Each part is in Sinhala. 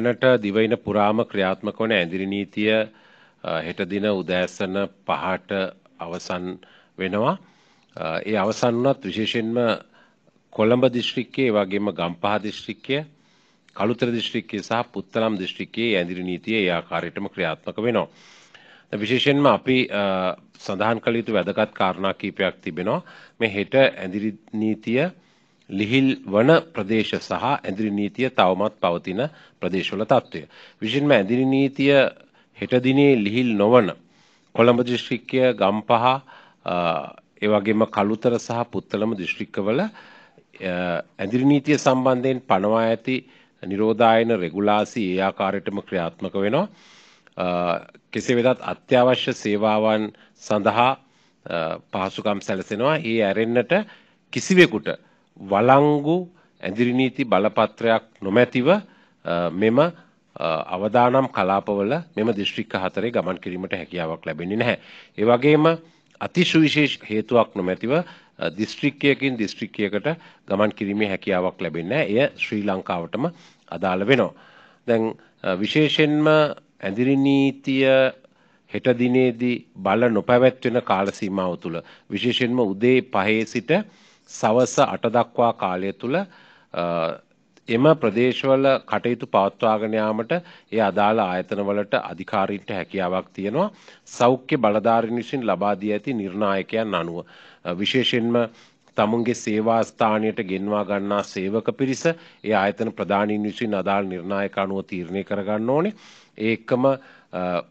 දැනට දිවයින පුරාම ක්‍රියාත්මක වන ඇදිරි නීතිය හෙට දින උදෑසන පහට අවසන් වෙනවා. ඒ අවසන් වනත් විශේෂෙන්ම කොළඹ දිශ්‍රික්කේ වගේම ගම්පහ දිශ්‍රික්කය කළුතර දිශ්‍රික්කේ සහ පුත්තලම් දිශ්‍රික්කේ ඇදිරි නීතිය ඒ ආකාරයටම ක්‍රියාත්මක වෙනවා. විශේෂෙන්ම අපි සඳහන් කළ යුතු වැදගත් කාරණා කීපයක් තිබෙනවා මේ හෙට ඇදිරි නීතිය ලිහිල් වන ප්‍රදේශ සහ ඇඳිරි නීතිය තවමත් පවතින ප්‍රදේශවල තත්ත්වය. විශෙන්ම ඇඳිරි නීතිය හෙටදිනේ ලිහිල් නොවන කොළඹ දිශ්‍රික්කය ගම්පහ ඒවගේම කළුතර සහ පුත්තලම දිශ්‍රික්කවල ඇඳිරි නීතිය සම්බන්ධයෙන් පනවා ඇති නිරෝධායන රෙගුලාසි ඒ ආකාරයටම ක්‍රියාත්මක වෙනවා. කෙසේ වෙදත් අත්‍යවශ්‍ය සේවාවන් සඳහා පහසුකම් සැලසෙනවා ඒ ඇරෙන්න්නට කිසිවෙකුට වලංගු ඇඳිරි නීති බලපත්‍රයක් නොමැතිව මෙම අවදානම් කලාපවල මෙම දිස්ත්‍රික්ක හතරේ ගමන් කිරීමට හැකියාවක් ලැබෙන්නේ නැහැ. ඒ වගේම අතිසුවිශේෂ හේතුවක් නොමැතිව දිස්ත්‍රික්කයකින් දිස්ත්‍රික්කයකට ගමන් කිරීමේ හැකියාවක් ලැබෙන්නේ එය ශ්‍රී ලංකාවටම අදාළ වෙනවා. දැන් විශේෂයෙන්ම ඇඳිරි නීතිය හෙට දිනේදී බල නොපැවැත්වෙන කාල සීමාව තුළ විශේෂයෙන්ම උදේ පහේ සිට සවස අට දක්වා කාලය තුළ එම ප්‍රදේශවල කටයුතු පවත්වාගෙන යාමට ඒ අදාළ ආයතනවලට අධිකාරීන්ට හැකියාවක් තියෙනවා සෞඛ්‍ය බලධාරීන් විසින් ලබා දී ඇති නිර්ණායකයන් අනුව විශේෂයෙන්ම තමුන්ගේ සේවා ස්ථානයට ගෙන්වා ගන්නා සේවක පිරිස ඒ ආයතන ප්‍රධානීන් විසින් අදාළ නිර්ණායක අනුව තීරණය කරගන්න ඕනේ ඒකම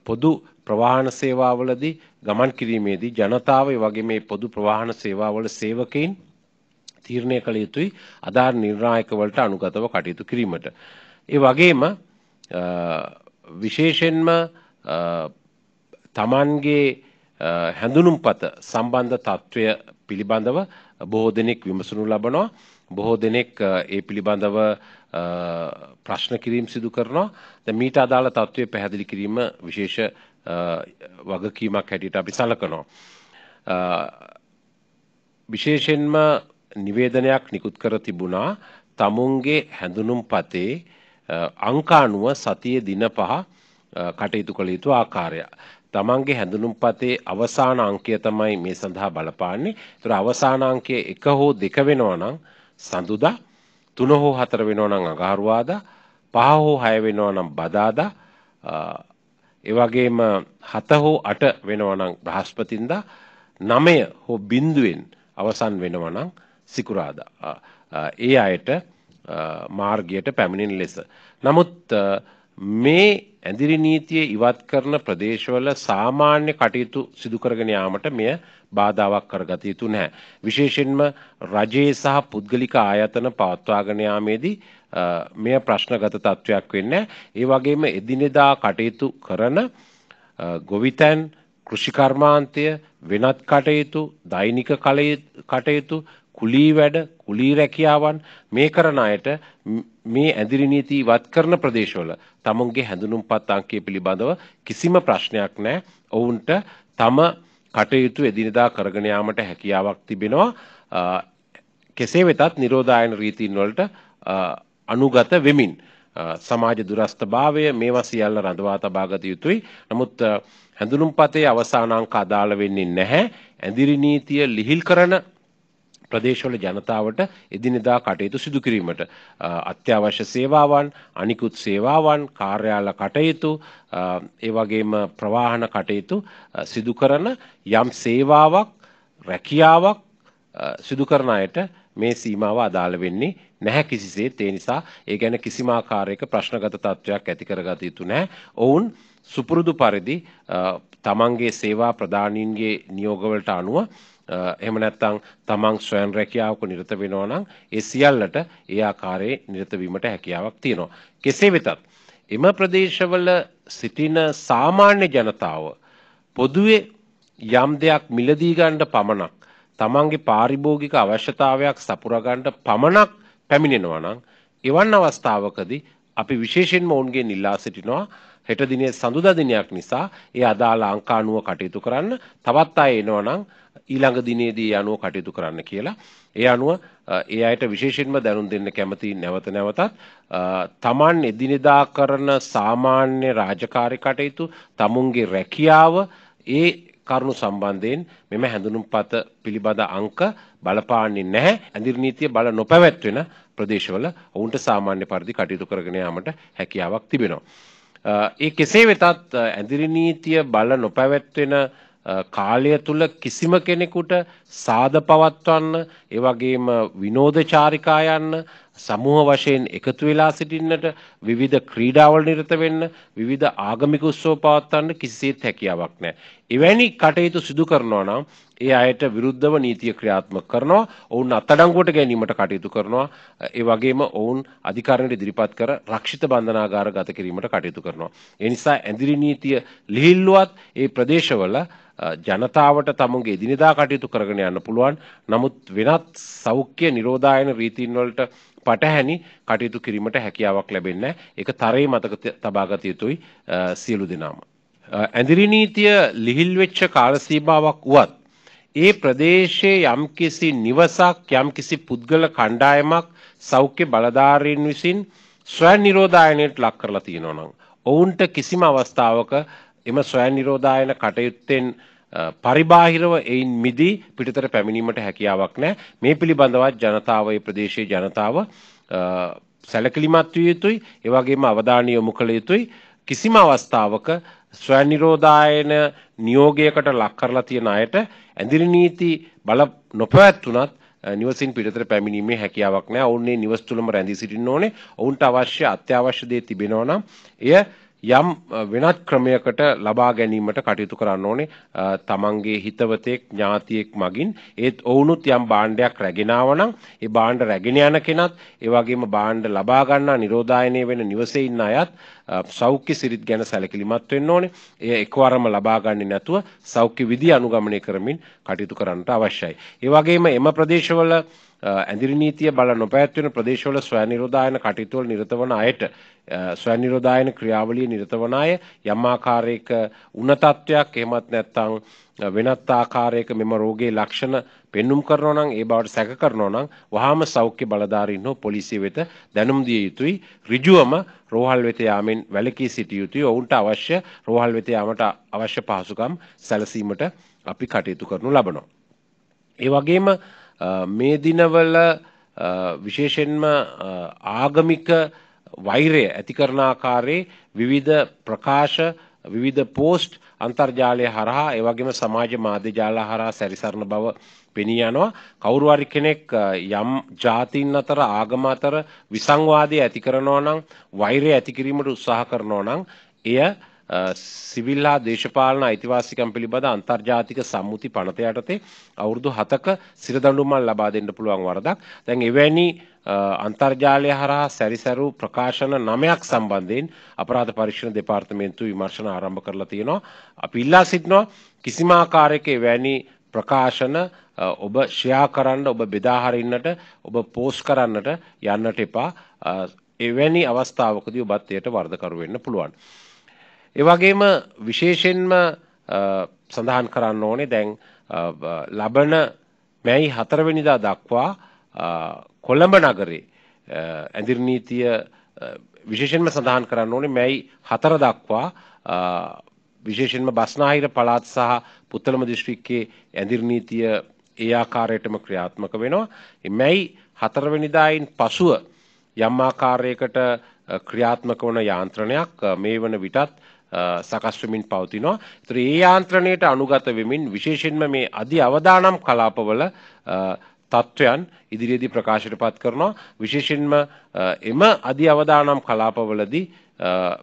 පොදු ප්‍රවාහන සේවාවලදී ගමන් කිරීමේදී ජනතාව වගේ මේ පොදු ප්‍රවාහන සේවාවල සේවකයින් තීරණය කළ යුතුයි අදාළ නිර්ණායකවලට අනුගතව කටයුතු කිරීමට. ඒ වගේම විශේෂෙන්ම තමන්ගේ හැඳුනුම් පත සම්බන්ධ තත්ත්වය පිළිබඳව බොහෝ දෙනෙක් විමසනු ලබනවා. බොහෝ දෙනෙක් ඒ පිළිබඳව ප්‍රශ්න කිරීම් සිදු කරනවා ද මීට අදාළ තත්ත්වය පැහැදිලි කිරීම විශේෂ වගකීමක් හැටියට අපි සලකනවා. විශේෂෙන්ම නිවේදනයක් නිකුත් කර තිබුණා තමුන්ගේ හැඳුනුම් පතේ අංකානුව සතිය දින පහ කටයුතු කළ යුතු ආකාරය. තමන්ගේ හැඳුනුම් පතේ අවසාන අංකය තමයි මේ සඳහා බලපාන්නේ තුර අවසානාංකය එක හෝ දෙක වෙනවනං සඳුදා තුන හෝ හතර වෙනවනං අගහරුවාද පහ හෝ හය වෙනවනම් බදාදා එවගේම හත හෝ අට වෙනවනං බ්‍රහස්පතින්දා නමය හෝ බින්දුවෙන් අවසන් වෙනවනං සිකුරාදා. ඒ අයට මාර්ගයට පැමිණින් ලෙස. නමුත් මේ ඇදිරි නීතිය ඉවත් කරන ප්‍රදේශවල සාමාන්‍ය කටයුතු සිදුකරගෙන යාමට මෙය බාධාවක් කරගත යුතු නැහැ. විශේෂෙන්ම රජයේ සහ පුද්ගලික ආයතන පවත්වාගෙන යාමේදී මෙය ප්‍රශ්නගත තත්ත්වයක් වෙන්න. ඒ වගේම එදිනෙදා කටයුතු කරන ගොවිතැන් කෘෂිකර්මාන්තය වෙනත් කටයුතු දෛනික කටයුතු කුලී වැඩ කුලී රැකියාවන් මේ කරන අයට මේ ඇදිරි නීති ඉවත් කරන ප්‍රදේශවල තමුන්ගේ හැඳුනුම්පත් අංකය පිළිබඳව කිසිම ප්‍රශ්නයක් නැහැ. ඔවුන්ට තම කටයුතු එදිනදා කරගෙන යාමට හැකියාවක් තිබෙනවා. කෙසේ වෙතත් නිරෝධායන රීතීන් වලට අනුගත වෙමින් සමාජ දුරස්ථභාවය මේවා සියල්ල රඳවා තබා ගත යුතුයි. නමුත් හැඳුනුම්පතේ අවසාන අංක අදාළ වෙන්නේ නැහැ. ඇඳිරි නීතිය ලිහිල් කරන ප්‍රදේශවල ජනතාවට එදිනෙදා කටයුතු සිදු කිරීමට අත්‍යවශ්‍ය සේවාවන් අනිකුත් සේවාවන් කාර්යාල කටයුතු ඒ වගේම ප්‍රවාහන කටයුතු සිදු කරන යම් සේවාවක් රැකියාවක් සිදු කරන අයට මේ සීමාව අදාළ වෙන්නේ නැහැ කිසිසේත් ඒ නිසා ඒ ගැන කිසිම ආකාරයක ප්‍රශ්නගත තත්ත්වයක් ඇති කරගත යුතු නැහැ. ඔවුන් සුපුරුදු පරිදි තමන්ගේ සේවා ප්‍රදානීන්ගේ නියෝගවලට අනුව එහෙම නැත්නම් තමන් ස්වයං රැකියාවක නිරත වෙනවා නම් ඒ සියල්ලට ඒ ආකාරයේ නිරත වීමට හැකියාවක් තියෙනවා. කෙසේ වෙතත් එම ප්‍රදේශවල සිටින සාමාන්‍ය ජනතාව පොදුවේ යම් දෙයක් මිලදී ගන්න පමණක් තමන්ගේ පාරිභෝගික අවශ්‍යතාවයක් සපුරගන්ට පමණක් පැමිණෙනවා නම් එවන් අවස්ථාවකදී අපි විශේෂෙන්ම ඔවුන්ගේ නිල්ලා සිටිනවා හෙට දිනේ සඳුදා දිනයක් නිසා ඒ අදාළ අංකානුව කටයුතු කරන්න තවත් අය එනවනම් ඊළඟ දිනේදී අනුව කටයුතු කරන්න කියලා ඒ අනුව ඒ අයට විශේෂෙන්ම දැනුම් දෙන්න කැමති නැවත නැවතත් තමන් එදිනෙදා කරන සාමාන්‍ය රාජකාරි කටයුතු තමුන්ගේ රැකියාව ඒ කරුණු සම්බන්ධයෙන් මෙම හැඳුනුම්පත පිළිබඳ අංක බලපාන්නේ නැහැ. ඇඳිරි නීතිය බල නොපැවැත්වෙන ප්‍රදේශවල ඔවුන්ට සාමාන්‍ය පරිදි කටයුතු කරගෙන යාමට හැකියාවක් තිබෙනවා. ඒ කෙසේ වෙතත් ඇඳිරි නීතිය බල නොපැවැත්වෙන කාලය තුල කිසිම කෙනෙකුට සාද පවත්වන්න ඒ වගේම විනෝද චාරිකා යන්න සමූහ වශයෙන් එකතු වෙලා සිටින්නට විවිධ ක්‍රීඩාවල නිරත වෙන්න විවිධ ආගමික උත්සව පවත්වන්න කිසිසේත් හැකියාවක් නැහැ. එවැනි කටයුතු සිදු කරනවා නම් ඒ අයට විරුද්ධව නීතිය ක්‍රියාත්මක කරනවා. ඔවුන් අත්අඩංගුවට ගැනීමට කටයුතු කරනවා. ඒ වගේම ඔවුන් අධිකරණයට ඉදිරිපත් කර රක්ෂිත බන්ධනාගාර ගත කිරීමට කටයුතු කරනවා. ඒ නිසා ඇඳිරි නීතිය ලිහිල්ලුවත් ඒ ප්‍රදේශවල ජනතාවට තමුන්ගේ දිනිදා කටයුතු කරගෙන යන්න පුළුවන් නමුත් වෙනත් සෞඛ්‍ය නිරෝධායන රීතින්වලට පටහැනි කටයුතු කිරීමට හැකියාවක් ලැබෙන්න එක තරේ මතක තබාගත යුතුයි සියලු දෙනාම. ඇඳිරි නීතිය ලිහිල්වෙච්ච කාලසීමාවක් වුවත් ඒ ප්‍රදේශයේ යම්කිසි නිවසක් යම්කිසි පුද්ගල කණ්ඩායමක් සෞඛ්‍ය බලධාරීන් විසින් ස්වයන් නිරෝධායනයට ලක් කරලා තියෙනවා නම් ඔවුන්ට කිසිම අවස්ථාවක එම ස්වයන් නිරෝධායන කටයුත්තෙන් පරිබාහිරව එයින් මිදී පිටතර පැමිණීමට හැකියාවක් නෑ මේ පිළිබඳවත් ජනතාවයි ප්‍රදේශයේ ජනතාව සැලකිලිමත් විය යුතුයි ඒවගේම අවධානය යොමු කළ යුතුයි කිසිම අවස්ථාවක ස්වනිරෝධායන නියෝගයකට ලක් කරලා තියෙන අයට ඇඳිරි නීති බල නොපැවැත්වුණත් නිවසින් පිටතර පැමිණීමේ හැකියාවක් නෑ ඔවුන්නේ නිවස් තුළම රැඳී සිටින්න ඕනේ ඔවුන්ට අවශ්‍ය අත්‍යවශ්‍ය දේ තිබෙනවා නම් එය යම් වෙනත් ක්‍රමයකට ලබා ගැනීමට කටයුතු කරන්න ඕනේ තමන්ගේ හිතවතෙක් ඥාතියෙක් මගින් ඒත් ඔවුනුත් යම් බාණ්ඩයක් රැගෙනවනම් ඒ බාණ්ඩ රැගෙන යන කෙනත් ඒ වගේම බාණ්ඩ ලබා ගන්නා නිරෝධායනය වෙන නිවසේ ඉන්න අයත් සෞඛ්‍ය සිරිත් ගැන සැලකිලිමත් වෙන්න ඕනේ. එය එකවරම ලබා ගන්නේ නැතුව සෞඛ්‍ය විදි අනුගමනය කරමින් කටයුතු කරන්නට අවශ්‍යයි. ඒ වගේම එම ප්‍රදේශවල ඇඳිරි නීතිය බල නොපැවැත්වෙන ප්‍රදේශවල ස්වයනිරෝධායන කටයුතුවල නිරත වන අයට ස්වයනිරෝධායන ක්‍රියාවලිය නිරත වන අය යම් ආකාරයක උන තත්වයක් එහෙමත් නැත්නම් වෙනත් ආකාරයක මෙම රෝගයේ ලක්ෂණ පෙන්눔 කරනවා නම් ඒ බවට සැක කරනවා නම් වහාම සෞඛ්‍ය බලධාරීන් හෝ පොලිසිය වෙත දැනුම් දිය යුතුයි ඍජුවම රෝහල් වෙත යාමෙන් වැළකී සිටිය යුතුයි ඔවුන්ට අවශ්‍ය රෝහල් වෙත යාමට අවශ්‍ය පහසුකම් සැලසීමට අපි කටයුතු කරනු ලබනවා ඒ වගේම මේ දිනවල විශේෂෙන්ම ආගමික වෛරය ඇති කරන ආකාරයේ විවිධ ප්‍රකාශ විවිධ පෝස්ට් අන්තර්ජාලය හරහා ඒවගේම සමාජ මාධ්‍ය ජාලා හරහා සැරිසරණ බව පෙනී යනවා කවුරුහරි කෙනෙක් යම් ජාතීන් අතර ආගම අතර විසංවාදය ඇති කරනවා නම් වෛරය ඇති කිරීමට උත්සාහ කරනවා නම් එය සිවිල් හා දේශපාලන අයිතිවාසිකම් පිළිබඳ අන්තර්ජාතික සම්මුති පනත යටතේ අවුරුදු හතක සිරදඩුමල් ලබා දෙන්න පුළුවන් වරදක් දැන් එවැනි අන්තර්ජාලය හරහා සැරිසැරු ප්‍රකාශන නමයක් සම්බන්ධයෙන් අපරාධ පරීක්ෂණ දෙපාර්තමේන්තු විමර්ශන ආරම්භ කරලා තියෙනවා. අපි ඉල්ලා සිටිනවා කිසිම ආකාරයක එවැනි ප්‍රකාශන ඔබ ශ්‍යා කරන්න ඔබ බෙදාහරින්නට ඔබ පෝස් කරන්නට යන්නට එපා එවැනි අවස්ථාවකදී ඔබත් එයට වර්ධකරු වෙන්න පුළුවන්. ඒ වගේම විශේෂයෙන්ම සඳහන් කරන්න ඕනේ දැන් ලබන මැයි හතරවෙනිදා දක්වා කොළඹ නගරේ ඇඳිරි නීතිය විශේෂයෙන්ම සඳහන් කරන්න ඕනේ මැයි හතර දක්වා විශේෂයෙන්ම බස්නාහිර පළාත් සහ පුත්තලම දිස්ත්‍රික්කයේ ඇඳිරි නීතිය ඒ ආකාරයටම ක්‍රියාත්මක වෙනවා. මැයි හතරවෙනිදායින් පසුව යම් ආකාරයකට ක්‍රියාත්මක වන යාන්ත්‍රණයක් මේ වන විටත් සකස්වමින් පවතිනවා. ත්‍රී යාන්ත්‍රණයට අනුගත වෙමින් විශේෂෙන්ම මේ අධි අවදානම් කලාපවල තත්ත්වයන් ඉදිරියේදී ප්‍රකාශයට පත් කරනවා. විශේෂෙන්ම එම අධි අවදානම් කලාපවලදී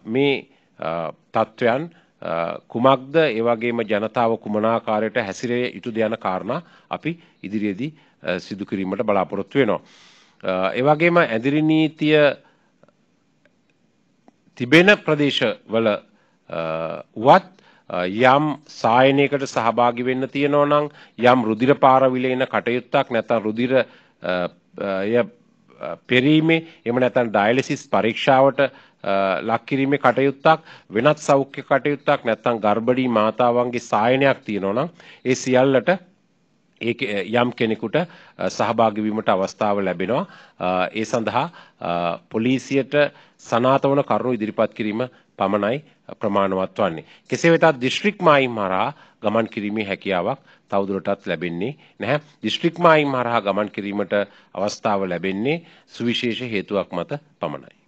මේ තත්ත්වයන් කුමක්ද ඒ වගේම ජනතාව කුමනාකාරයට හැසිරේ යුතු යන කාරණා අපි ඉදිරියේදී සිදු කිරීමට බලාපොරොත්තු වෙනවා. ඒ වගේම ඇඳිරි නීතිය තිබෙන ප්‍රදේශවල වත් uh, uh, යම් සායනයකට සහභාගි වෙන්න තියෙනවා නම් යම් රුධිර පාරවිල එන කටයුත්තක් නැත්නම් රුධිර uh, පෙරීමේ එහෙම නැත්නම් ඩයලිසිස් පරීක්ෂාවට ලක් කිරීමේ කටයුත්තක් වෙනත් සෞඛ්‍ය කටයුත්තක් නැත්නම් ගර්භණී මාතාවන්ගේ සායනයක් තියෙනවා නම් ඒ සියල්ලට ඒ යම් කෙනෙකුට සහභාගි වීමට අවස්ථාව ලැබෙනවා ඒ සඳහා පොලිසියට සනාතවන කරුණු ඉදිරිපත් කිරීම පමණයි ප්‍රමාණවත් වන්නේ. කෙසේ වෙතත් දිස්ත්‍රික් මායිම් හරහා ගමන් කිරීමේ හැකියාවක් තවදුරටත් ලැබෙන්නේ නැහැ. දිස්ත්‍රික් මායිම් හරහා ගමන් කිරීමට අවස්ථාව ලැබෙන්නේ සුවිශේෂ හේතුවක් මත පමණයි.